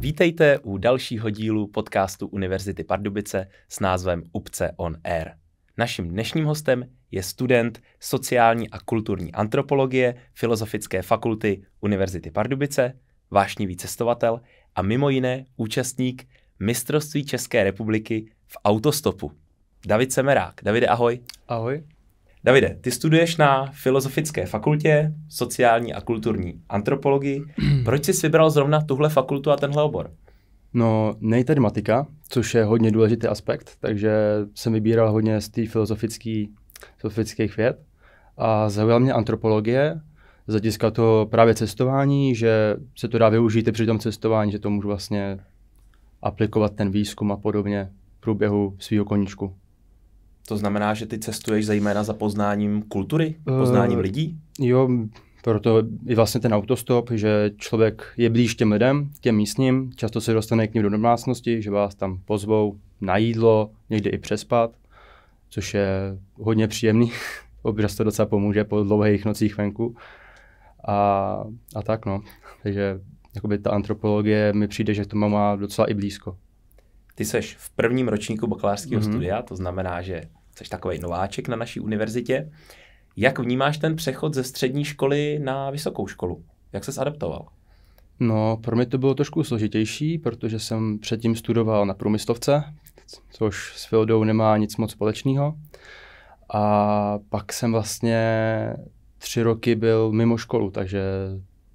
Vítejte u dalšího dílu podcastu Univerzity Pardubice s názvem Upce on Air. Naším dnešním hostem je student sociální a kulturní antropologie Filozofické fakulty Univerzity Pardubice, vášnivý cestovatel a mimo jiné účastník mistrovství České republiky v autostopu. David Semerák. Davide, ahoj. Ahoj. Davide, ty studuješ na Filozofické fakultě sociální a kulturní antropologii. Proč jsi vybral zrovna tuhle fakultu a tenhle obor? No, nejtermatika, což je hodně důležitý aspekt, takže jsem vybíral hodně z té filozofických věd a zaujala mě antropologie, z hlediska to právě cestování, že se to dá využít i při tom cestování, že to můžu vlastně aplikovat ten výzkum a podobně v průběhu svého koníčku. To znamená, že ty cestuješ zejména za poznáním kultury, poznáním uh, lidí? Jo, proto i vlastně ten autostop, že člověk je blíž těm lidem, těm místním, často se dostane k ním do domácnosti, že vás tam pozvou na jídlo, někde i přespat, což je hodně příjemný. Občas to docela pomůže po dlouhých nocích venku. A, a tak no. Takže jakoby ta antropologie mi přijde, že to má docela i blízko. Ty seš v prvním ročníku bakalářského mm-hmm. studia, to znamená, že jsi takový nováček na naší univerzitě. Jak vnímáš ten přechod ze střední školy na vysokou školu? Jak ses adaptoval? No, pro mě to bylo trošku složitější, protože jsem předtím studoval na průmyslovce, což s Fildou nemá nic moc společného. A pak jsem vlastně tři roky byl mimo školu, takže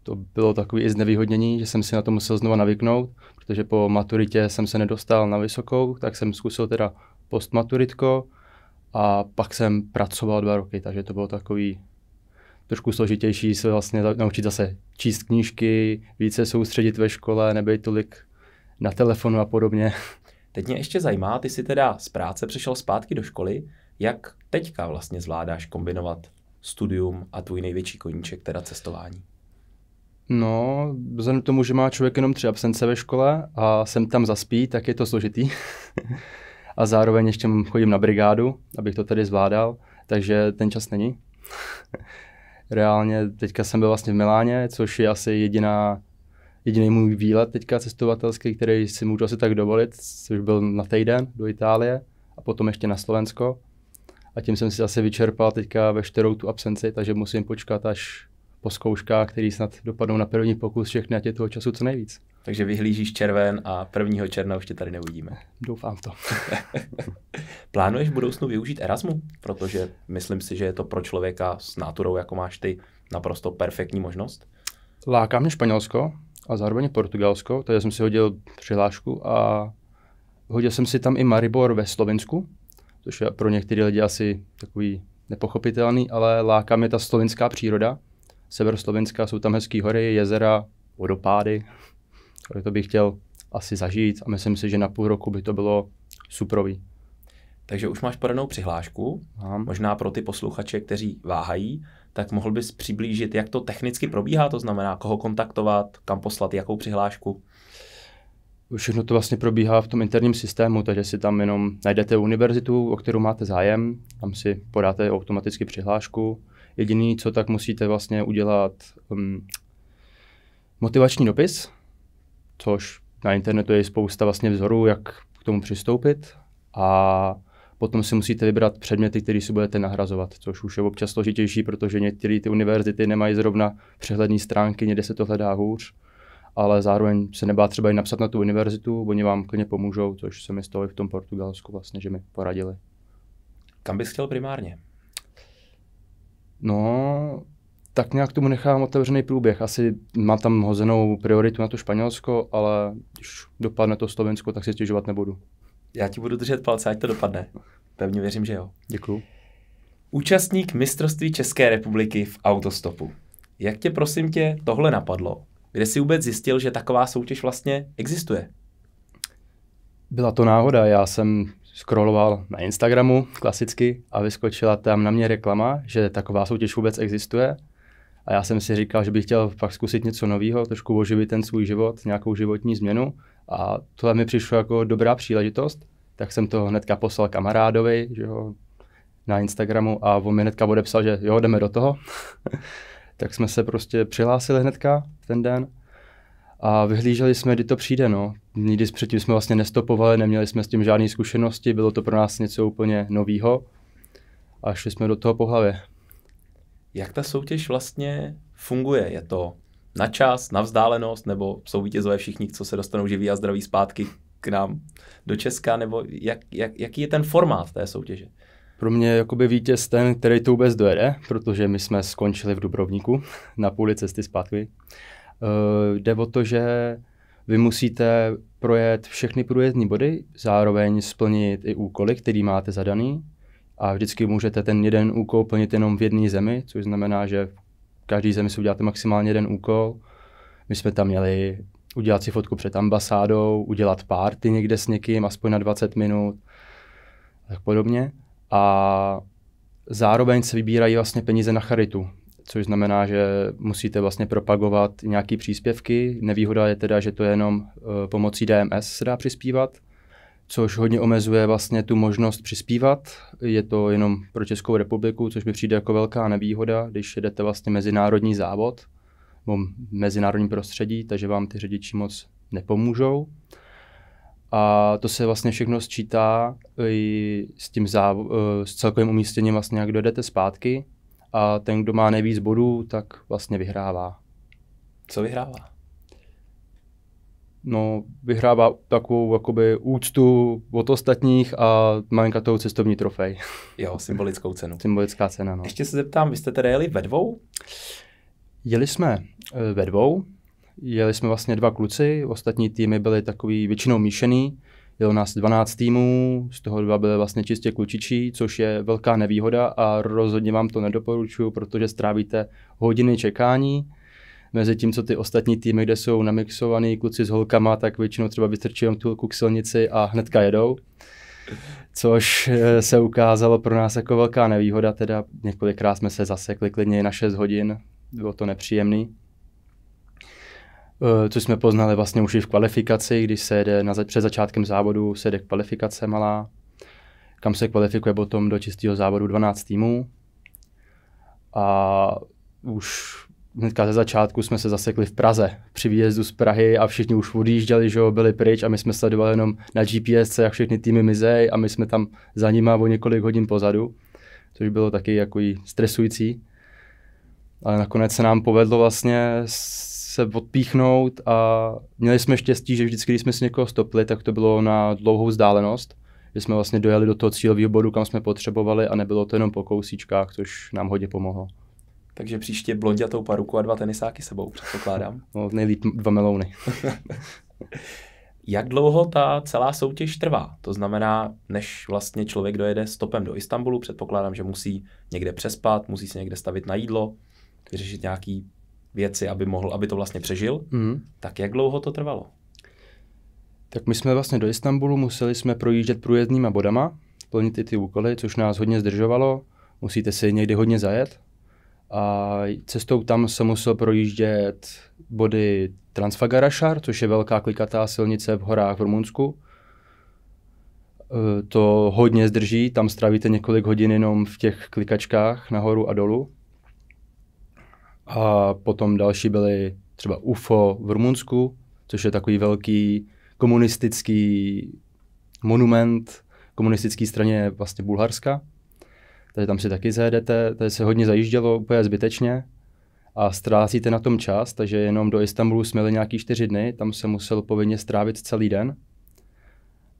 to bylo takový i znevýhodnění, že jsem si na to musel znova navyknout, protože po maturitě jsem se nedostal na vysokou, tak jsem zkusil teda postmaturitko, a pak jsem pracoval dva roky, takže to bylo takový trošku složitější se vlastně naučit zase číst knížky, více soustředit ve škole, nebejt tolik na telefonu a podobně. Teď mě ještě zajímá, ty jsi teda z práce přišel zpátky do školy, jak teďka vlastně zvládáš kombinovat studium a tvůj největší koníček, teda cestování? No, vzhledem k tomu, že má člověk jenom tři absence ve škole a jsem tam zaspí, tak je to složitý. a zároveň ještě chodím na brigádu, abych to tady zvládal, takže ten čas není. Reálně teďka jsem byl vlastně v Miláně, což je asi jediná, jediný můj výlet teďka cestovatelský, který si můžu asi tak dovolit, což byl na týden do Itálie a potom ještě na Slovensko. A tím jsem si asi vyčerpal teďka veškerou tu absenci, takže musím počkat až po zkouškách, které snad dopadnou na první pokus všechny, ať je toho času co nejvíc. Takže vyhlížíš červen a prvního června už tě tady neuvidíme. Doufám v to. Plánuješ v budoucnu využít Erasmu? Protože myslím si, že je to pro člověka s náturou, jako máš ty, naprosto perfektní možnost. Láká mě Španělsko a zároveň Portugalsko, takže jsem si hodil přihlášku a hodil jsem si tam i Maribor ve Slovensku, což je pro některé lidi asi takový nepochopitelný, ale láká mě ta slovinská příroda, Severoslovenska, jsou tam hezké hory, jezera, vodopády. To bych chtěl asi zažít a myslím si, že na půl roku by to bylo suprový. Takže už máš podanou přihlášku. Mám. Možná pro ty posluchače, kteří váhají, tak mohl bys přiblížit, jak to technicky probíhá, to znamená, koho kontaktovat, kam poslat, jakou přihlášku. Všechno to vlastně probíhá v tom interním systému, takže si tam jenom najdete univerzitu, o kterou máte zájem, tam si podáte automaticky přihlášku, Jediný, co tak musíte vlastně udělat um, motivační dopis, což na internetu je spousta vlastně vzorů, jak k tomu přistoupit a potom si musíte vybrat předměty, které si budete nahrazovat, což už je občas složitější, protože některé ty univerzity nemají zrovna přehlední stránky, někde se to hledá hůř, ale zároveň se nebá třeba i napsat na tu univerzitu, oni vám klidně pomůžou, což se mi stalo i v tom Portugalsku vlastně, že mi poradili. Kam bys chtěl primárně? No, tak nějak tomu nechám otevřený průběh. Asi mám tam hozenou prioritu na to Španělsko, ale když dopadne to Slovensko, tak si stěžovat nebudu. Já ti budu držet palce, ať to dopadne. Pevně věřím, že jo. Děkuju. Účastník mistrovství České republiky v autostopu. Jak tě prosím tě tohle napadlo? Kde jsi vůbec zjistil, že taková soutěž vlastně existuje? Byla to náhoda. Já jsem scrolloval na Instagramu klasicky a vyskočila tam na mě reklama, že taková soutěž vůbec existuje. A já jsem si říkal, že bych chtěl fakt zkusit něco nového, trošku oživit ten svůj život, nějakou životní změnu. A tohle mi přišlo jako dobrá příležitost, tak jsem to hnedka poslal kamarádovi, že jo, na Instagramu a on mi hnedka odepsal, že jo, jdeme do toho. tak jsme se prostě přihlásili hnedka ten den a vyhlíželi jsme, kdy to přijde. No. Nikdy předtím jsme vlastně nestopovali, neměli jsme s tím žádné zkušenosti, bylo to pro nás něco úplně nového a šli jsme do toho po hlavě. Jak ta soutěž vlastně funguje? Je to na čas, na vzdálenost, nebo jsou vítězové všichni, co se dostanou živí a zdraví zpátky k nám do Česka, nebo jak, jak, jaký je ten formát té soutěže? Pro mě je jakoby vítěz ten, který to vůbec dojede, protože my jsme skončili v Dubrovníku na půli cesty zpátky. Uh, jde o to, že vy musíte projet všechny průjezdní body, zároveň splnit i úkoly, který máte zadaný a vždycky můžete ten jeden úkol plnit jenom v jedné zemi, což znamená, že v každé zemi si uděláte maximálně jeden úkol. My jsme tam měli udělat si fotku před ambasádou, udělat párty někde s někým, aspoň na 20 minut, tak podobně. A zároveň se vybírají vlastně peníze na charitu což znamená, že musíte vlastně propagovat nějaké příspěvky. Nevýhoda je teda, že to je jenom eh, pomocí DMS se dá přispívat, což hodně omezuje vlastně tu možnost přispívat. Je to jenom pro Českou republiku, což mi přijde jako velká nevýhoda, když jedete vlastně mezinárodní závod nebo mezinárodní prostředí, takže vám ty řidiči moc nepomůžou. A to se vlastně všechno sčítá i s tím záv- eh, s celkovým umístěním vlastně, jak dojedete zpátky a ten, kdo má nejvíc bodů, tak vlastně vyhrává. Co vyhrává? No, vyhrává takovou jakoby úctu od ostatních a malinkatou cestovní trofej. Jo, symbolickou cenu. Symbolická cena, no. Ještě se zeptám, vy jste tedy jeli ve dvou? Jeli jsme eh, ve dvou, jeli jsme vlastně dva kluci, ostatní týmy byly takový většinou míšený, je nás 12 týmů, z toho dva byly vlastně čistě klučičí, což je velká nevýhoda a rozhodně vám to nedoporučuju, protože strávíte hodiny čekání. Mezi tím, co ty ostatní týmy, kde jsou namixovaný kluci s holkama, tak většinou třeba vystrčí jenom tu k silnici a hnedka jedou. Což eh, se ukázalo pro nás jako velká nevýhoda, teda několikrát jsme se zasekli klidně na 6 hodin, bylo to nepříjemný. Eh, což jsme poznali vlastně už i v kvalifikaci, když se jde na, před začátkem závodu, se jde kvalifikace malá, kam se kvalifikuje potom do čistého závodu 12 týmů. A už hnedka ze začátku jsme se zasekli v Praze. Při výjezdu z Prahy a všichni už odjížděli, že jo, byli pryč a my jsme sledovali jenom na GPS, jak všechny týmy mizej a my jsme tam za nima o několik hodin pozadu, což bylo taky jako stresující. Ale nakonec se nám povedlo vlastně se odpíchnout a měli jsme štěstí, že vždycky, když jsme si někoho stopli, tak to bylo na dlouhou vzdálenost, že jsme vlastně dojeli do toho cílového bodu, kam jsme potřebovali a nebylo to jenom po kousíčkách, což nám hodně pomohlo. Takže příště blondětou paruku a dva tenisáky sebou, předpokládám. No, nejlíp dva melouny. Jak dlouho ta celá soutěž trvá? To znamená, než vlastně člověk dojede stopem do Istanbulu, předpokládám, že musí někde přespat, musí se někde stavit na jídlo, vyřešit nějaký věci, aby mohl, aby to vlastně přežil. Mm. Tak jak dlouho to trvalo? Tak my jsme vlastně do Istanbulu museli jsme projíždět průjezdnýma bodama, plnit i ty úkoly, což nás hodně zdržovalo. Musíte si někdy hodně zajet. A cestou tam se musel projíždět body Transfagarašar, což je velká klikatá silnice v horách v Rumunsku. E, to hodně zdrží, tam strávíte několik hodin jenom v těch klikačkách nahoru a dolu. A potom další byly třeba UFO v Rumunsku, což je takový velký komunistický monument komunistické straně vlastně Bulharska. Takže tam si taky zajedete, tady se hodně zajíždělo úplně zbytečně a ztrácíte na tom čas, takže jenom do Istanbulu jsme jeli nějaký čtyři dny, tam se musel povinně strávit celý den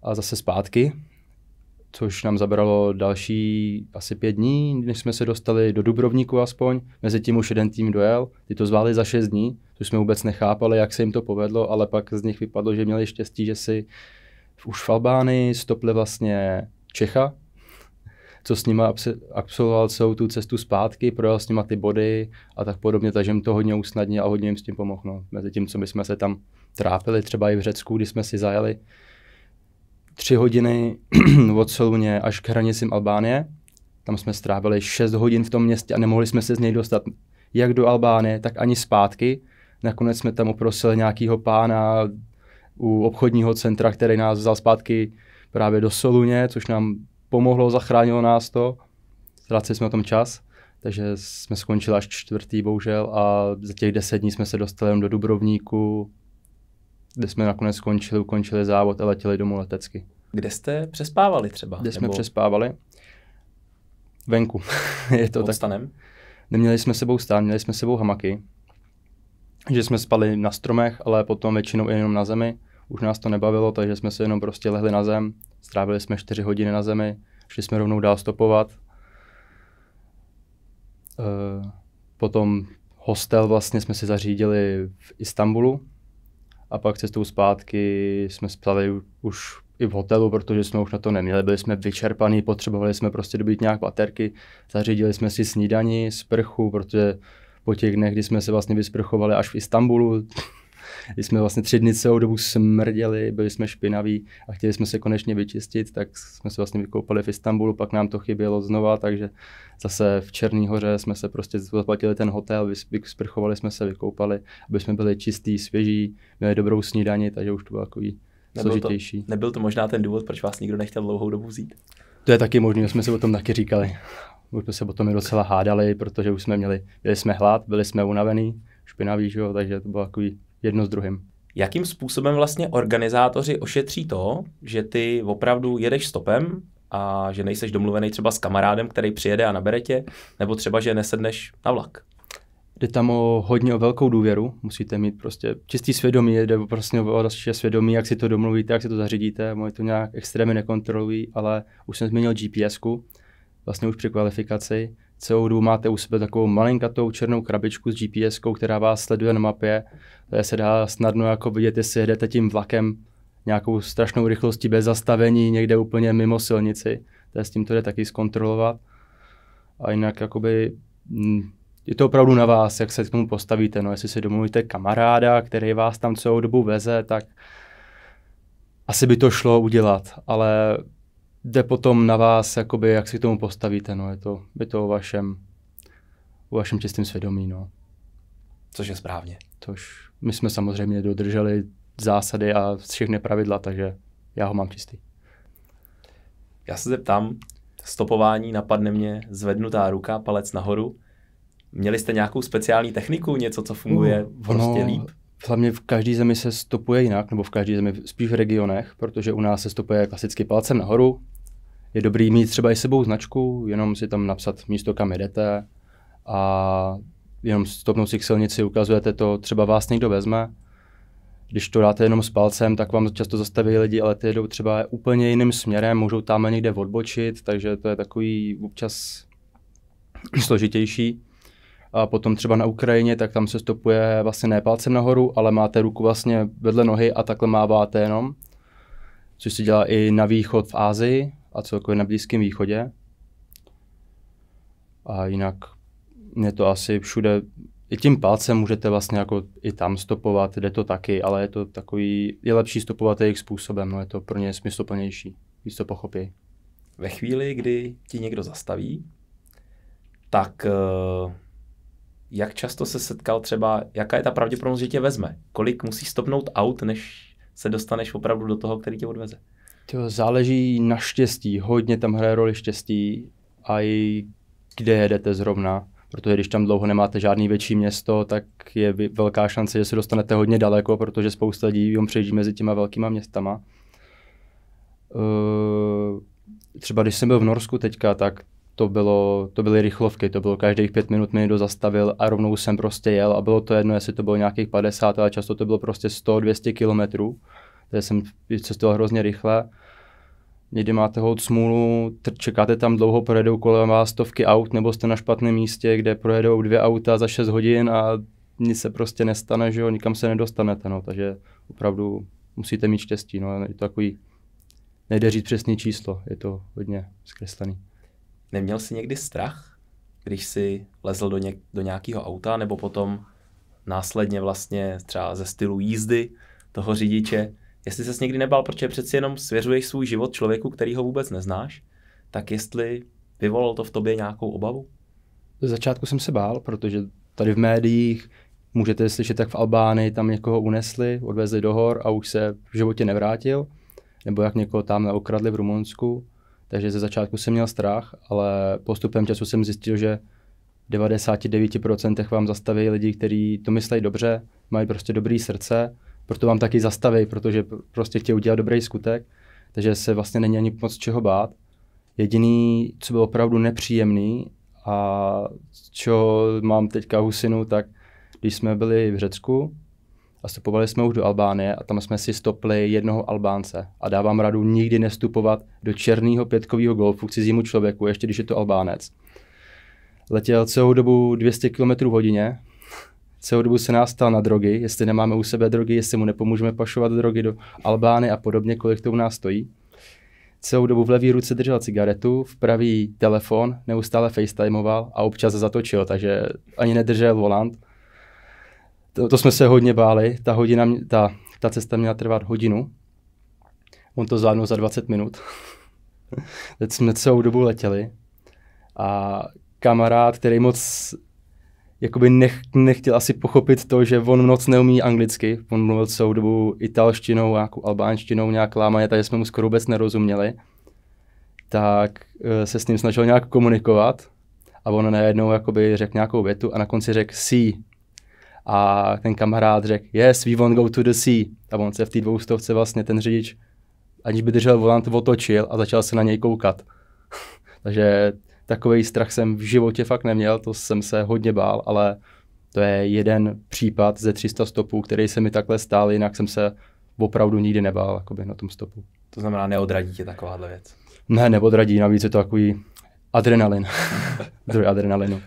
a zase zpátky, což nám zabralo další asi pět dní, než jsme se dostali do Dubrovníku aspoň. Mezitím už jeden tým dojel, ty to zvládli za šest dní, což jsme vůbec nechápali, jak se jim to povedlo, ale pak z nich vypadlo, že měli štěstí, že si už v Albánii stopli vlastně Čecha, co s nima absolvoval celou tu cestu zpátky, projel s nima ty body a tak podobně, takže jim to hodně usnadnil a hodně jim s tím pomohl. Mezi tím, co my jsme se tam trápili, třeba i v Řecku, kdy jsme si zajeli tři hodiny od Soluně až k hranicím Albánie. Tam jsme strávili 6 hodin v tom městě a nemohli jsme se z něj dostat jak do Albánie, tak ani zpátky. Nakonec jsme tam oprosili nějakého pána u obchodního centra, který nás vzal zpátky právě do Soluně, což nám pomohlo, zachránilo nás to. Ztráceli jsme o tom čas, takže jsme skončili až čtvrtý, bohužel, a za těch deset dní jsme se dostali do Dubrovníku, kde jsme nakonec skončili, ukončili závod a letěli domů letecky. Kde jste přespávali třeba? Kde nebo... jsme přespávali? Venku. je to tak. stanem? Neměli jsme sebou stán, měli jsme sebou hamaky, že jsme spali na stromech, ale potom většinou jenom na zemi. Už nás to nebavilo, takže jsme se jenom prostě lehli na zem, strávili jsme 4 hodiny na zemi, šli jsme rovnou dál stopovat. E, potom hostel vlastně jsme si zařídili v Istanbulu, a pak cestou zpátky jsme spali už i v hotelu, protože jsme už na to neměli, byli jsme vyčerpaní, potřebovali jsme prostě dobít nějak baterky, zařídili jsme si snídani, sprchu, protože po těch dnech, kdy jsme se vlastně vysprchovali až v Istanbulu, když jsme vlastně tři dny celou dobu smrděli, byli jsme špinaví a chtěli jsme se konečně vyčistit, tak jsme se vlastně vykoupali v Istanbulu, pak nám to chybělo znova, takže zase v Černý hoře jsme se prostě zaplatili ten hotel, sprchovali jsme se, vykoupali, aby jsme byli čistí, svěží, měli dobrou snídani, takže už to bylo takový nebyl složitější. To, nebyl to možná ten důvod, proč vás nikdo nechtěl dlouhou dobu vzít? To je taky možné, jsme se o tom taky říkali. Už jsme se o tom i docela hádali, protože už jsme měli, byli jsme hlad, byli jsme unavený, špinaví, že jo, takže to bylo takový jedno s druhým. Jakým způsobem vlastně organizátoři ošetří to, že ty opravdu jedeš stopem a že nejseš domluvený třeba s kamarádem, který přijede a nabere tě, nebo třeba, že nesedneš na vlak? Jde tam o hodně o velkou důvěru, musíte mít prostě čistý svědomí, jde prostě o vaše svědomí, jak si to domluvíte, jak si to zařídíte, moje to nějak extrémně nekontrolují, ale už jsem změnil gps vlastně už při kvalifikaci, celou dobu máte u sebe takovou malinkatou černou krabičku s GPS, která vás sleduje na mapě. Tady se dá snadno jako vidět, jestli jedete tím vlakem nějakou strašnou rychlostí bez zastavení někde úplně mimo silnici. Tady s tím to jde taky zkontrolovat. A jinak jakoby, mm, je to opravdu na vás, jak se k tomu postavíte. No, jestli si domluvíte kamaráda, který vás tam celou dobu veze, tak asi by to šlo udělat, ale jde potom na vás, jakoby, jak si k tomu postavíte. No. Je, to, je to o vašem, o vašem čistém svědomí. No. Což je správně. Tož my jsme samozřejmě dodrželi zásady a všechny pravidla, takže já ho mám čistý. Já se zeptám, stopování napadne mě zvednutá ruka, palec nahoru. Měli jste nějakou speciální techniku, něco, co funguje no, prostě no, líp? Hlavně v každé zemi se stopuje jinak, nebo v každé zemi spíš v regionech, protože u nás se stopuje klasicky palcem nahoru, je dobrý mít třeba i sebou značku, jenom si tam napsat místo, kam jdete a jenom stopnout si k silnici, ukazujete to, třeba vás někdo vezme. Když to dáte jenom s palcem, tak vám často zastaví lidi, ale ty jdou třeba úplně jiným směrem, můžou tam někde odbočit, takže to je takový občas složitější. A potom třeba na Ukrajině, tak tam se stopuje vlastně ne palcem nahoru, ale máte ruku vlastně vedle nohy a takhle máváte jenom. Což se dělá i na východ v Ázii, a celkově na Blízkém východě. A jinak je to asi všude, i tím palcem můžete vlastně jako i tam stopovat, jde to taky, ale je to takový, je lepší stopovat jejich způsobem, no je to pro ně smysluplnější, víc to pochopí. Ve chvíli, kdy ti někdo zastaví, tak eh, jak často se setkal třeba, jaká je ta pravděpodobnost, že tě vezme? Kolik musí stopnout aut, než se dostaneš opravdu do toho, který tě odveze? To záleží na štěstí, hodně tam hraje roli štěstí a i kde jedete zrovna. Protože když tam dlouho nemáte žádný větší město, tak je velká šance, že se dostanete hodně daleko, protože spousta lidí jim přejíždí mezi těma velkýma městama. Třeba když jsem byl v Norsku teďka, tak to, bylo, to byly rychlovky, to bylo každých pět minut mi někdo zastavil a rovnou jsem prostě jel a bylo to jedno, jestli to bylo nějakých 50, ale často to bylo prostě 100-200 kilometrů takže jsem cestoval hrozně rychle. Někdy máte hod smůlu, čekáte tam dlouho, projedou kolem vás stovky aut, nebo jste na špatném místě, kde projedou dvě auta za 6 hodin a nic se prostě nestane, že jo, nikam se nedostanete, no, takže opravdu musíte mít štěstí, no, je to takový, nejde říct přesný číslo, je to hodně zkreslený. Neměl jsi někdy strach, když jsi lezl do, něk- do nějakého auta, nebo potom následně vlastně třeba ze stylu jízdy toho řidiče, jestli ses někdy nebál, protože přeci jenom svěřuješ svůj život člověku, který ho vůbec neznáš, tak jestli vyvolalo to v tobě nějakou obavu? Z začátku jsem se bál, protože tady v médiích můžete slyšet, jak v Albánii tam někoho unesli, odvezli do hor a už se v životě nevrátil, nebo jak někoho tam neokradli v Rumunsku. Takže ze začátku jsem měl strach, ale postupem času jsem zjistil, že v 99% vám zastaví lidi, kteří to myslí dobře, mají prostě dobrý srdce proto vám taky zastaví, protože prostě chtějí udělat dobrý skutek, takže se vlastně není ani moc čeho bát. Jediný, co bylo opravdu nepříjemný a co mám teďka husinu, tak když jsme byli v Řecku a stopovali jsme už do Albánie a tam jsme si stopli jednoho Albánce a dávám radu nikdy nestupovat do černého pětkového golfu k cizímu člověku, ještě když je to Albánec. Letěl celou dobu 200 km hodině, Celou dobu se nás stal na drogy, jestli nemáme u sebe drogy, jestli mu nepomůžeme pašovat drogy do Albány a podobně, kolik to u nás stojí. Celou dobu v levé ruce držel cigaretu, v pravý telefon, neustále facetimeoval a občas zatočil, takže ani nedržel volant. To, to jsme se hodně báli, ta, hodina, ta, ta cesta měla trvat hodinu. On to zvládnul za 20 minut. Teď jsme celou dobu letěli a kamarád, který moc jakoby nech, nechtěl asi pochopit to, že on moc neumí anglicky. On mluvil celou dobu italštinou, nějakou albánštinou, nějak lámaně, takže jsme mu skoro vůbec nerozuměli. Tak eh, se s ním snažil nějak komunikovat a on najednou jakoby řekl nějakou větu a na konci řekl see. A ten kamarád řekl, yes, we won't go to the sea. A on se v té dvoustovce vlastně ten řidič, aniž by držel volant, otočil a začal se na něj koukat. takže takový strach jsem v životě fakt neměl, to jsem se hodně bál, ale to je jeden případ ze 300 stopů, který se mi takhle stál, jinak jsem se opravdu nikdy nebál jakoby, na tom stopu. To znamená, neodradí tě takováhle věc? Ne, neodradí, navíc je to takový adrenalin, zdroj adrenalinu.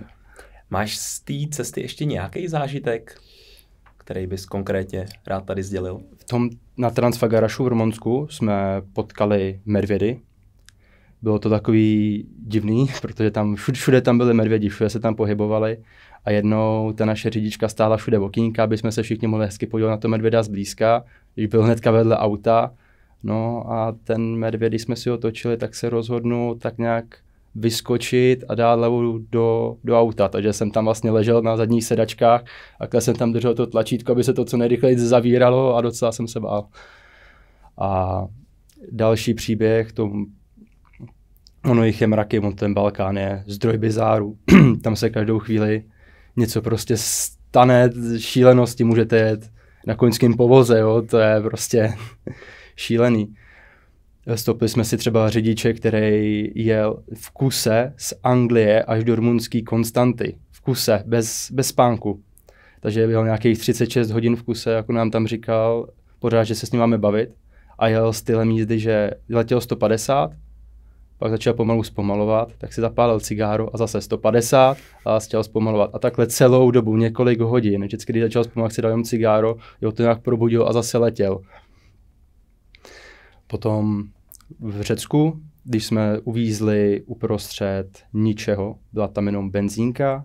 Máš z té cesty ještě nějaký zážitek, který bys konkrétně rád tady sdělil? V tom, na Transfagarašu v Rumunsku jsme potkali medvědy, bylo to takový divný, protože tam všude, všude tam byly medvědi, všude se tam pohybovali a jednou ta naše řidička stála všude okýnka, aby jsme se všichni mohli hezky podívat na to medvěda zblízka, když byl hnedka vedle auta. No a ten medvěd, když jsme si ho točili, tak se rozhodnul tak nějak vyskočit a dát levou do, do auta. Takže jsem tam vlastně ležel na zadních sedačkách a jsem tam držel to tlačítko, aby se to co nejrychleji zavíralo a docela jsem se bál. A další příběh, to ono jich je mraky, on ten Balkán je zdroj bizáru. Tam se každou chvíli něco prostě stane, šílenosti můžete jet na koňském povoze, jo? to je prostě šílený. Stopili jsme si třeba řidiče, který jel v kuse z Anglie až do rumunský Konstanty. V kuse, bez, bez spánku. Takže byl nějakých 36 hodin v kuse, jako nám tam říkal, pořád, že se s ním máme bavit. A jel stylem jízdy, že letěl 150, pak začal pomalu zpomalovat, tak si zapálil cigáru a zase 150 a chtěl zpomalovat. A takhle celou dobu, několik hodin. Vždycky, když začal zpomalovat, si dal jenom cigáro, jo, to nějak probudil a zase letěl. Potom v Řecku, když jsme uvízli uprostřed ničeho, byla tam jenom benzínka,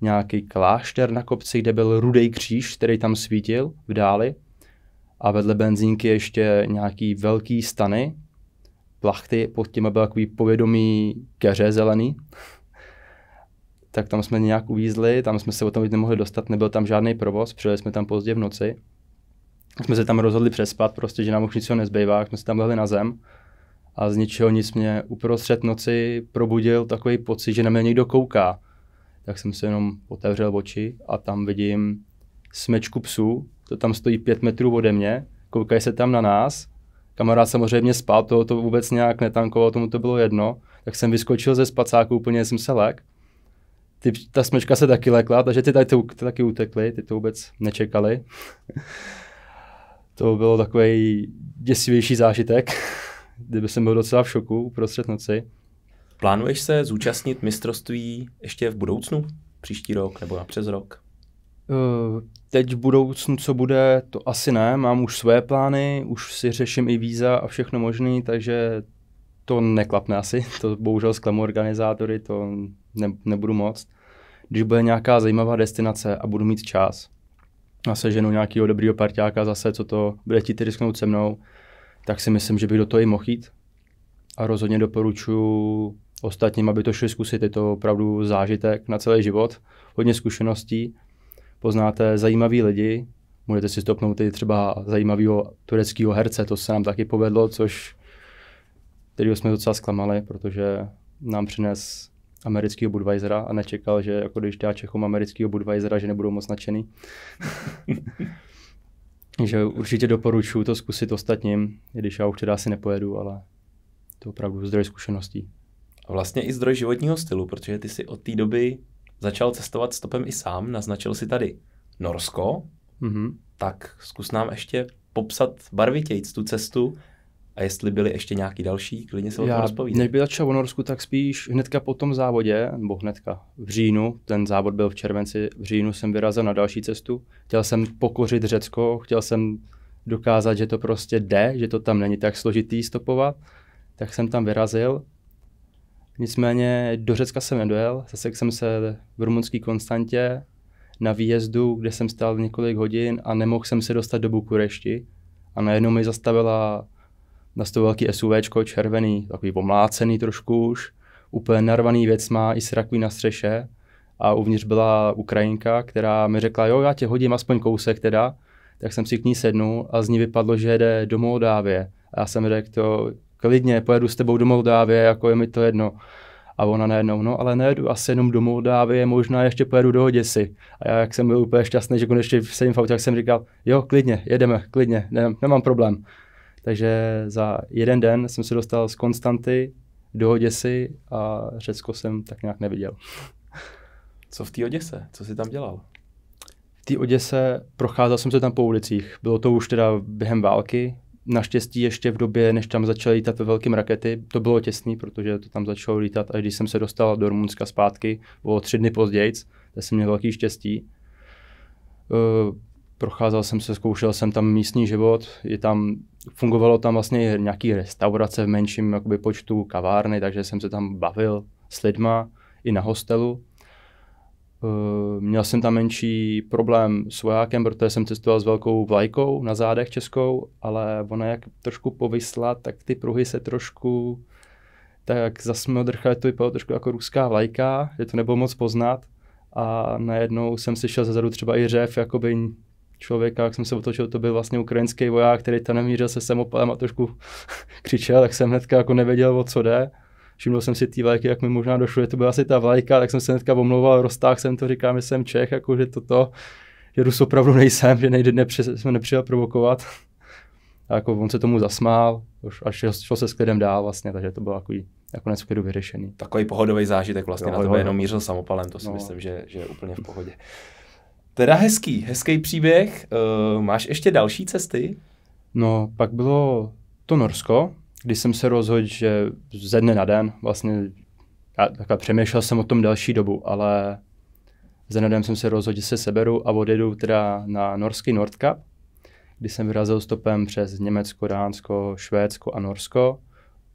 nějaký klášter na kopci, kde byl rudý kříž, který tam svítil v dáli a vedle benzínky ještě nějaký velký stany, plachty, pod těma byl takový povědomý keře zelený. tak tam jsme nějak uvízli, tam jsme se o tom nemohli dostat, nebyl tam žádný provoz, přijeli jsme tam pozdě v noci. Jsme se tam rozhodli přespat, prostě, že nám už nic nezbývá, jsme se tam lehli na zem. A z ničeho nic mě uprostřed noci probudil takový pocit, že na mě někdo kouká. Tak jsem se jenom otevřel oči a tam vidím smečku psů, to tam stojí pět metrů ode mě, koukají se tam na nás Kamarád samozřejmě spal, to, to vůbec nějak netankoval, tomu to bylo jedno. Tak jsem vyskočil ze spacáku, úplně jsem se lek. Ty, ta smečka se taky lekla, takže ty tady ty, ty taky utekly, ty to vůbec nečekali. to bylo takový děsivější zážitek, kdyby jsem byl docela v šoku uprostřed noci. Plánuješ se zúčastnit mistrovství ještě v budoucnu? Příští rok nebo na přes rok? Uh, teď v budoucnu, co bude, to asi ne. Mám už své plány, už si řeším i víza a všechno možný, takže to neklapne asi. To bohužel zklamu organizátory, to ne, nebudu moc. Když bude nějaká zajímavá destinace a budu mít čas a seženu nějakého dobrýho parťáka zase, co to bude chtít risknout se mnou, tak si myslím, že bych do toho i mohl jít. A rozhodně doporučuji ostatním, aby to šli zkusit. Je to opravdu zážitek na celý život, hodně zkušeností poznáte zajímavý lidi, můžete si stopnout i třeba zajímavého tureckého herce, to se nám taky povedlo, což kterého jsme docela zklamali, protože nám přines amerického Budweisera a nečekal, že jako když dá Čechům amerického Budweisera, že nebudou moc nadšený. že určitě doporučuji to zkusit ostatním, i když já už teda asi nepojedu, ale to opravdu zdroj zkušeností. A vlastně i zdroj životního stylu, protože ty si od té doby začal cestovat stopem i sám, naznačil si tady Norsko, mm-hmm. tak zkus nám ještě popsat barvitějc tu cestu a jestli byly ještě nějaký další, klidně se o tom rozpovídej. Než by začal o Norsku, tak spíš hnedka po tom závodě, nebo hnedka v říjnu, ten závod byl v červenci, v říjnu jsem vyrazil na další cestu. Chtěl jsem pokořit Řecko, chtěl jsem dokázat, že to prostě jde, že to tam není tak složitý stopovat, tak jsem tam vyrazil Nicméně do Řecka jsem nedojel, zase jsem se v rumunský Konstantě na výjezdu, kde jsem stál několik hodin a nemohl jsem se dostat do Bukurešti. A najednou mi zastavila na to velký SUV, červený, takový pomlácený trošku už, úplně narvaný věc má i srakví na střeše. A uvnitř byla Ukrajinka, která mi řekla, jo, já tě hodím aspoň kousek teda. Tak jsem si k ní sednul a z ní vypadlo, že jede do Moldávie. A já jsem řekl, to klidně, pojedu s tebou do Moldávie, jako je mi to jedno. A ona najednou, no ale nejedu asi jenom do Moldávie, možná ještě pojedu do Oděsy. A já, jak jsem byl úplně šťastný, že konečně sedím v autě, tak jsem říkal, jo, klidně, jedeme, klidně, ne, nemám problém. Takže za jeden den jsem se dostal z Konstanty do Oděsy a Řecko jsem tak nějak neviděl. Co v té Oděse? Co jsi tam dělal? V té Oděse procházel jsem se tam po ulicích. Bylo to už teda během války, Naštěstí ještě v době, než tam začaly lítat ve velkým rakety, to bylo těsný, protože to tam začalo lítat a když jsem se dostal do Rumunska zpátky, bylo tři dny později, tak jsem měl velký štěstí. Eh, procházel jsem se, zkoušel jsem tam místní život, je tam, fungovalo tam vlastně nějaký restaurace v menším jakoby, počtu kavárny, takže jsem se tam bavil s lidma i na hostelu. Eh, měl jsem tam menší problém s vojákem, protože jsem cestoval s velkou vlajkou na zádech českou, ale ona jak trošku povysla, tak ty pruhy se trošku tak odrchali, to vypadalo trošku jako ruská vlajka, že to nebylo moc poznat. A najednou jsem slyšel zezadu třeba i řev, jakoby člověka, jak jsem se otočil, to byl vlastně ukrajinský voják, který tam nemířil se samopalem a trošku křičel, tak jsem hnedka jako nevěděl, o co jde všiml jsem si té vlajky, jak mi možná došlo, že to byla asi ta vlajka, tak jsem se hnedka omlouval, roztáhl jsem to, říkám, že jsem Čech, jako že toto, že Rus opravdu nejsem, že nejde, nepři, jsem nepřijel provokovat. A jako on se tomu zasmál a šel, šel, se s klidem dál vlastně, takže to bylo jako, jako něco klidu vyřešený. Takový pohodový zážitek vlastně, jo, na tebe jenom mířil samopalem, to si no. myslím, že, že je úplně v pohodě. Teda hezký, hezký příběh. Uh, máš ještě další cesty? No, pak bylo to Norsko, když jsem se rozhodl, že ze dne na den, vlastně já takhle přemýšlel jsem o tom další dobu, ale ze dne na den jsem se rozhodl, že se seberu a odjedu teda na norský Nordcup, kdy jsem vyrazil stopem přes Německo, Dánsko, Švédsko a Norsko.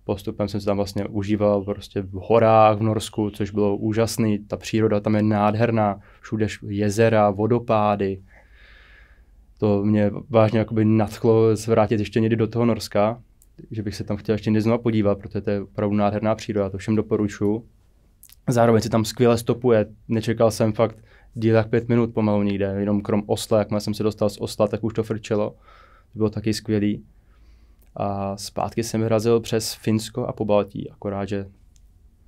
Postupem jsem se tam vlastně užíval prostě v horách v Norsku, což bylo úžasný. Ta příroda tam je nádherná, všude jezera, vodopády. To mě vážně jakoby nadchlo zvrátit ještě někdy do toho Norska, že bych se tam chtěl ještě neznova podívat, protože to je opravdu nádherná příroda, to všem doporučuji. Zároveň si tam skvěle stopuje, nečekal jsem fakt díl tak pět minut pomalu nikde, jenom krom Osla, jak jsem se dostal z Osla, tak už to frčelo, to bylo taky skvělý. A zpátky jsem vyrazil přes Finsko a po Baltí, akorát, že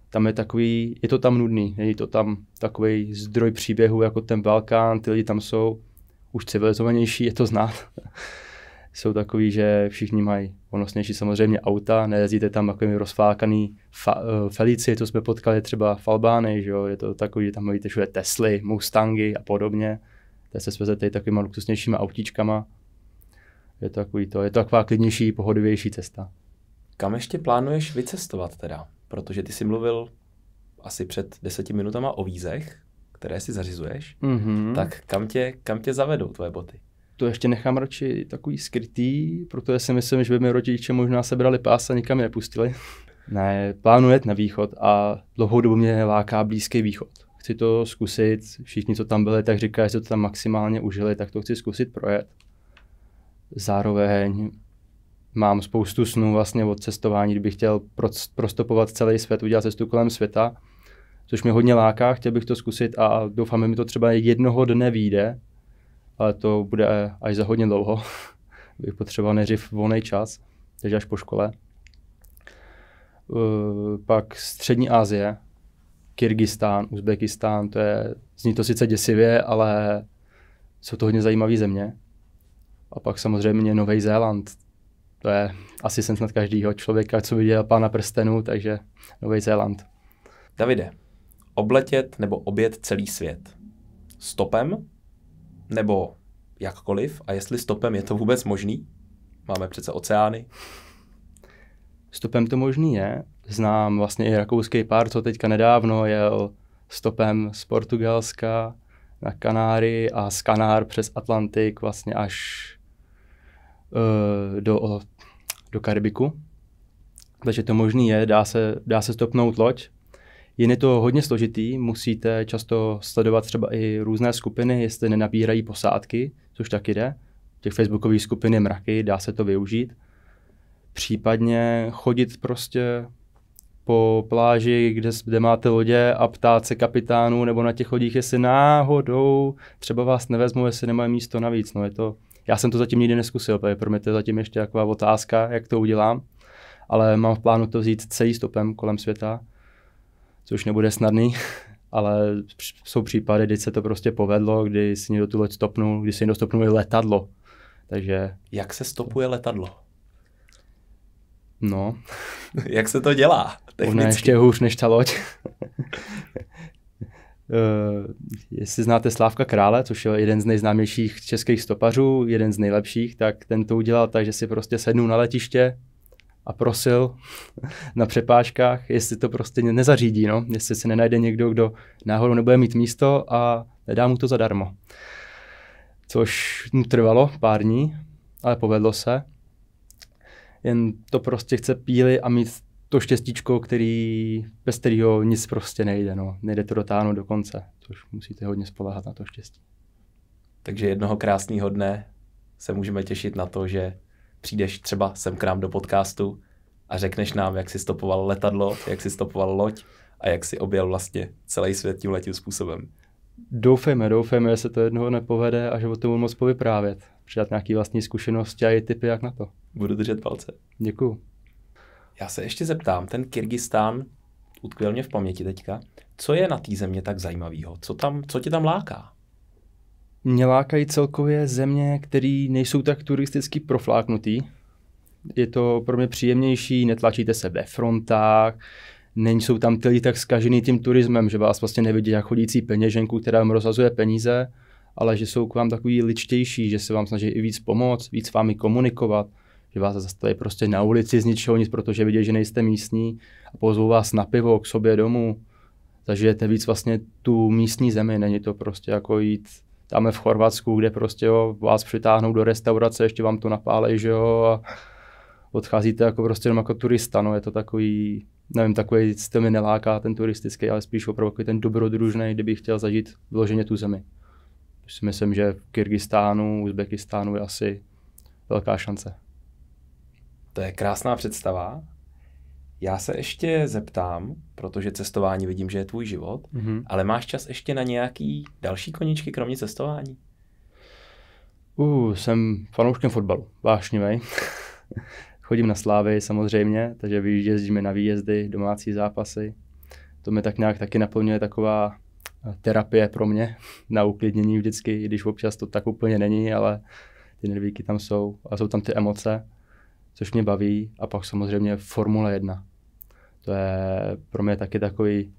tam je takový, je to tam nudný, není to tam takový zdroj příběhu jako ten Balkán, ty lidi tam jsou už civilizovanější, je to znát. jsou takový, že všichni mají honosnější samozřejmě auta, nejezdíte tam takovými rozflákaný fa- eh, Felici, to jsme potkali třeba v Albány, že jo, je to takový, že tam mají všude Tesly, Mustangy a podobně, teď se svezete takovými luxusnějšími autíčkama, je to takový to, je to taková klidnější, pohodovější cesta. Kam ještě plánuješ vycestovat teda? Protože ty jsi mluvil asi před deseti minutama o vízech, které si zařizuješ, mm-hmm. tak kam tě, kam tě zavedou tvoje boty? to ještě nechám radši takový skrytý, protože si myslím, že by mi rodiče možná sebrali pás a nikam je nepustili. ne, plánuji jet na východ a dlouhou dobu mě láká Blízký východ. Chci to zkusit, všichni, co tam byli, tak říkají, že to tam maximálně užili, tak to chci zkusit projet. Zároveň mám spoustu snů vlastně od cestování, kdybych chtěl prostopovat celý svět, udělat cestu kolem světa, což mě hodně láká, chtěl bych to zkusit a doufám, že mi to třeba jednoho dne vyjde, ale to bude až za hodně dlouho. Bych potřeboval nejdřív volný čas, takže až po škole. Eh, pak střední Asie, Kyrgyzstán, Uzbekistán, to je, zní to sice děsivě, ale jsou to hodně zajímavé země. A pak samozřejmě Nový Zéland, to je asi sen snad každýho člověka, co viděl pána prstenu, takže Nový Zéland. Davide, obletět nebo obět celý svět? Stopem nebo jakkoliv a jestli stopem je to vůbec možný? Máme přece oceány. Stopem to možný je. Znám vlastně i rakouský pár, co teďka nedávno jel stopem z Portugalska na Kanáry a z Kanár přes Atlantik vlastně až uh, do, do Karibiku. Takže to možný je, dá se, dá se stopnout loď, jen je to hodně složitý, musíte často sledovat třeba i různé skupiny, jestli nenabírají posádky, což tak jde. Těch facebookových skupin je mraky, dá se to využít. Případně chodit prostě po pláži, kde, kde máte lodě a ptát se kapitánů nebo na těch lodích, jestli náhodou třeba vás nevezmou, jestli nemají místo navíc. No je to, já jsem to zatím nikdy neskusil, protože pro mě to je zatím ještě taková otázka, jak to udělám, ale mám v plánu to vzít celý stopem kolem světa což nebude snadný, ale jsou případy, kdy se to prostě povedlo, kdy si někdo tu loď stopnul, kdy si někdo stopnul i letadlo. Takže... Jak se stopuje letadlo? No. Jak se to dělá? Technicky? ještě hůř než ta loď. Uh, jestli znáte Slávka Krále, což je jeden z nejznámějších českých stopařů, jeden z nejlepších, tak ten to udělal tak, že si prostě sednul na letiště, a prosil na přepážkách, jestli to prostě nezařídí, no? jestli se nenajde někdo, kdo náhodou nebude mít místo a nedá mu to zadarmo. Což mu trvalo pár dní, ale povedlo se. Jen to prostě chce píly a mít to štěstíčko, který, bez kterého nic prostě nejde. No. Nejde to dotáhnout do konce, což musíte hodně spolehat na to štěstí. Takže jednoho krásného dne se můžeme těšit na to, že přijdeš třeba sem k nám do podcastu a řekneš nám, jak si stopoval letadlo, jak si stopoval loď a jak si objel vlastně celý svět tím letím způsobem. Doufejme, doufejme, že se to jednoho nepovede a že o tom moc povyprávět, přidat nějaké vlastní zkušenosti a i typy, jak na to. Budu držet palce. Děkuju. Já se ještě zeptám, ten Kyrgyzstán utkvěl mě v paměti teďka. Co je na té země tak zajímavého? Co, tam, co tě tam láká? Mě lákají celkově země, které nejsou tak turisticky profláknutý. Je to pro mě příjemnější, netlačíte se ve frontách, nejsou tam ty lidi tak zkažený tím turismem, že vás vlastně nevidí jak chodící peněženku, která vám rozhazuje peníze, ale že jsou k vám takový ličtější, že se vám snaží i víc pomoct, víc s vámi komunikovat, že vás zastaví prostě na ulici z ničeho nic, protože vidí, že nejste místní a pozvou vás na pivo k sobě domů. Takže víc vlastně tu místní zemi, není to prostě jako jít tam v Chorvatsku, kde prostě jo, vás přitáhnou do restaurace, ještě vám to napálej, že jo, a odcházíte jako prostě jenom jako turista, no, je to takový, nevím, takový styl mi neláká ten turistický, ale spíš opravdu ten dobrodružný, kdybych chtěl zažít vloženě tu zemi. myslím, že v Kyrgyzstánu, Uzbekistánu je asi velká šance. To je krásná představa já se ještě zeptám, protože cestování vidím, že je tvůj život, mm-hmm. ale máš čas ještě na nějaký další koničky, kromě cestování? Uh, jsem fanouškem fotbalu, vášnivý. Chodím na slávy samozřejmě, takže vyjíždíme na výjezdy, domácí zápasy. To mi tak nějak taky naplňuje taková eh, terapie pro mě na uklidnění vždycky, i když občas to tak úplně není, ale ty nervíky tam jsou a jsou tam ty emoce což mě baví. A pak samozřejmě Formule 1. To je pro mě taky takový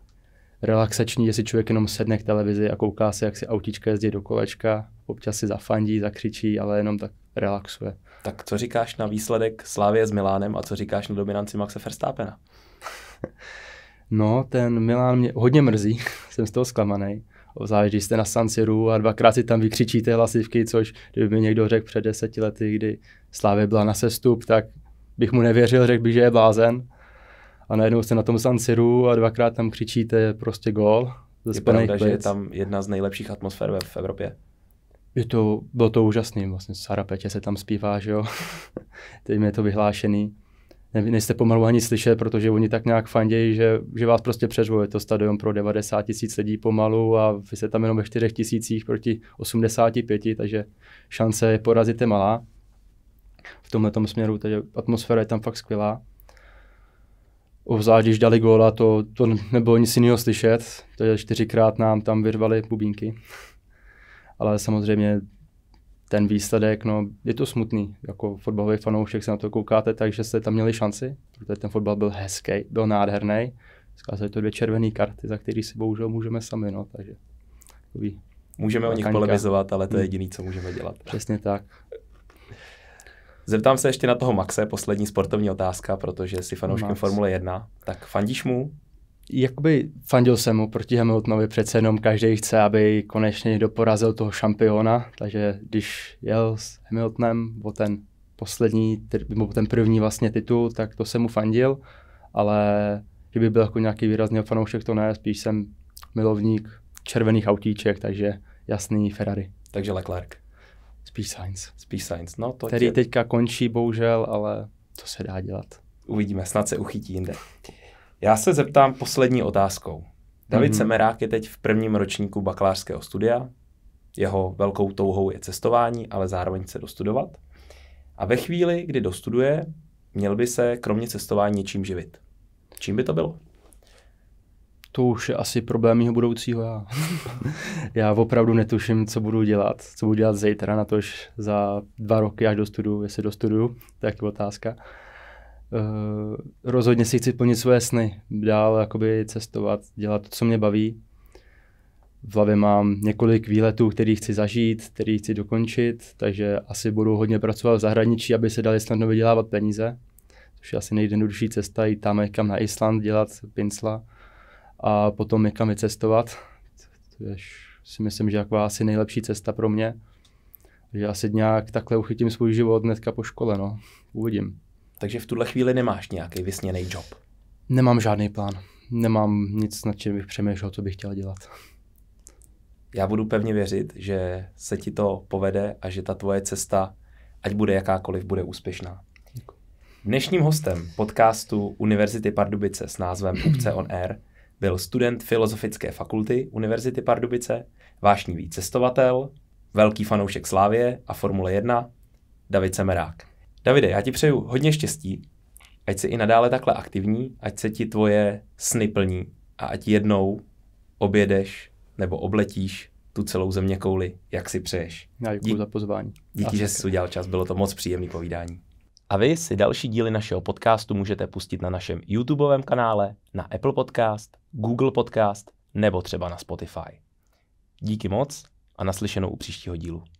relaxační, že si člověk jenom sedne k televizi a kouká se, jak si autička jezdí do kolečka, občas si zafandí, zakřičí, ale jenom tak relaxuje. Tak co říkáš na výsledek Slávě s Milánem a co říkáš na dominanci Maxe Verstappena? no, ten Milán mě hodně mrzí, jsem z toho zklamaný. Zvlášť, když jste na San Siru a dvakrát si tam vykřičíte hlasivky, což kdyby mi někdo řekl před deseti lety, kdy Slávě byla na sestup, tak bych mu nevěřil, řekl bych, že je blázen. A najednou jste na tom San Siru a dvakrát tam křičíte prostě gol. Je pravda, že je tam jedna z nejlepších atmosfér v Evropě. Je to, bylo to úžasný, vlastně Sarapetě se tam zpívá, že jo. Teď je to vyhlášený ne, nejste pomalu ani slyšet, protože oni tak nějak fandějí, že, že vás prostě přeřvou. Je to stadion pro 90 tisíc lidí pomalu a vy jste tam jenom ve 4 tisících proti 85, takže šance je porazit je malá. V tomhle směru, takže atmosféra je tam fakt skvělá. Obzvlášť, když dali góla, to, to nebylo nic jiného slyšet, takže čtyřikrát nám tam vyrvali bubínky. Ale samozřejmě ten výsledek, no, je to smutný. Jako fotbalový fanoušek se na to koukáte, takže jste tam měli šanci, protože ten fotbal byl hezký, byl nádherný. Zkázaly to dvě červené karty, za které si bohužel můžeme sami, no, takže takový Můžeme o nich polemizovat, ale to je hmm. jediné, co můžeme dělat. Přesně tak. Zeptám se ještě na toho Maxe, poslední sportovní otázka, protože jsi fanouškem Max. Formule 1. Tak fandíš mu? Jakoby fandil jsem mu proti Hamiltonovi, přece jenom každý chce, aby konečně někdo porazil toho šampiona, takže když jel s Hamiltonem o ten poslední, nebo ten první vlastně titul, tak to jsem mu fandil, ale kdyby byl jako nějaký výrazný fanoušek, to ne, spíš jsem milovník červených autíček, takže jasný Ferrari. Takže Leclerc. Spíš Sainz. Spíš Sainz, no to Který tě... teďka končí bohužel, ale to se dá dělat. Uvidíme, snad se uchytí jinde. Já se zeptám poslední otázkou. David mm-hmm. Semerák je teď v prvním ročníku bakalářského studia. Jeho velkou touhou je cestování, ale zároveň chce dostudovat. A ve chvíli, kdy dostuduje, měl by se kromě cestování něčím živit. Čím by to bylo? To už je asi problém jeho budoucího já. já opravdu netuším, co budu dělat, co budu dělat zítra, na to, až za dva roky, až dostuduju, jestli dostuduju, tak je otázka. Eh, rozhodně si chci plnit své sny, dál jakoby cestovat, dělat to, co mě baví. V hlavě mám několik výletů, který chci zažít, který chci dokončit, takže asi budu hodně pracovat v zahraničí, aby se dali snadno vydělávat peníze, což je asi nejjednodušší cesta, jít tam někam na Island, dělat pincla a potom někam vycestovat, je si myslím, že jako asi nejlepší cesta pro mě. Takže asi nějak takhle uchytím svůj život hnedka po škole, no. Uvidím. Takže v tuhle chvíli nemáš nějaký vysněný job. Nemám žádný plán. Nemám nic, nad čím bych přemýšlel, co bych chtěl dělat. Já budu pevně věřit, že se ti to povede a že ta tvoje cesta, ať bude jakákoliv, bude úspěšná. Dnešním hostem podcastu Univerzity Pardubice s názvem Kupce on Air byl student Filozofické fakulty Univerzity Pardubice, vášnivý cestovatel, velký fanoušek Slávě a Formule 1, David Semerák. Davide, já ti přeju hodně štěstí, ať jsi i nadále takhle aktivní, ať se ti tvoje sny plní a ať jednou objedeš nebo obletíš tu celou země kouli, jak si přeješ. Já děkuji Dí- za pozvání. Díky, že jsi udělal čas, bylo to moc příjemné povídání. A vy si další díly našeho podcastu můžete pustit na našem YouTubeovém kanále, na Apple Podcast, Google Podcast nebo třeba na Spotify. Díky moc a naslyšenou u příštího dílu.